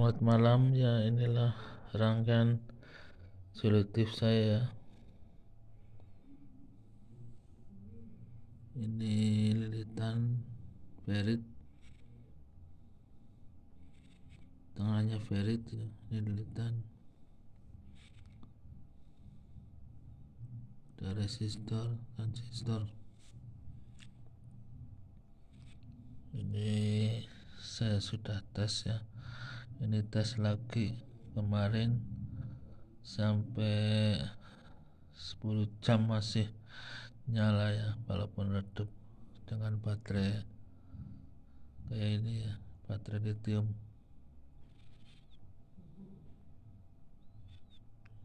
Selamat malam ya inilah rangkaian selektif saya ya. ini lilitan ferit tengahnya ferit ya. ini lilitan ada resistor transistor ini saya sudah tes ya ini tes lagi kemarin sampai 10 jam masih nyala ya walaupun redup dengan baterai kayak ini ya baterai lithium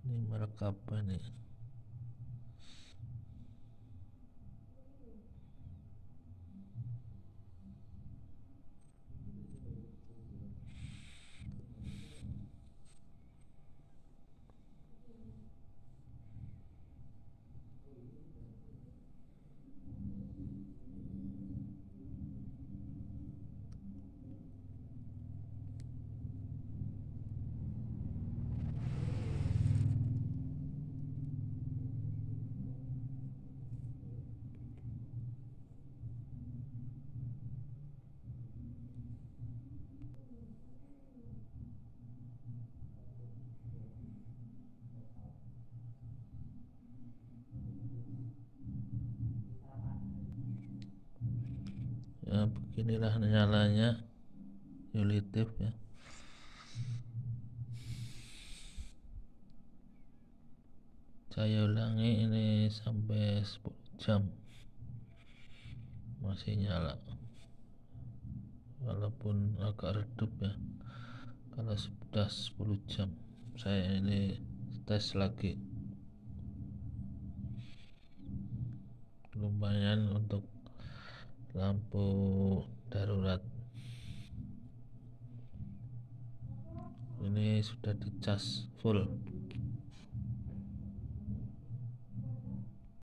ini merek apa nih ya beginilah nyalanya yulitif ya saya ulangi ini sampai 10 jam masih nyala walaupun agak redup ya kalau sudah 10 jam saya ini tes lagi lumayan untuk lampu darurat ini sudah dicas full